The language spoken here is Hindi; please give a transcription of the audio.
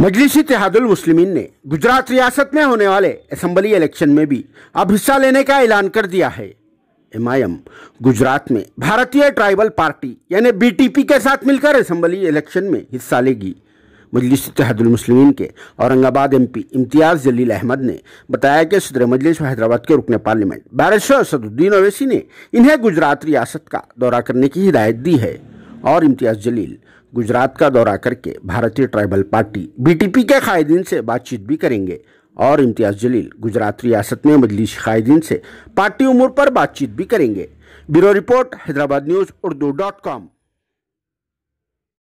मजलिस मुस्लिमीन ने गुजरात रियासत में होने वाले असम्बली इलेक्शन में भी अब हिस्सा लेने का ऐलान कर दिया है एमआईएम गुजरात में भारतीय ट्राइबल पार्टी यानी बीटीपी के साथ मिलकर असम्बली इलेक्शन में हिस्सा लेगी मजलिस मुस्लिमीन के औरंगाबाद एमपी इम्तियाज़ जलील अहमद ने बताया कि सदर मजलिस हैदराबाद के रुकने पार्लियामेंट बैरिस्टर सदुद्दीन अवैसी ने इन्हें गुजरात रियासत का दौरा करने की हिदायत दी है और इम्तियाज़ जलील गुजरात का दौरा करके भारतीय ट्राइबल पार्टी बीटीपी के कायदीन से बातचीत भी करेंगे और इम्तियाज़ जलील गुजरात रियासत में मजलिस कायदीन से पार्टी उमूर पर बातचीत भी करेंगे bureau report Hyderabad news Urdu dot com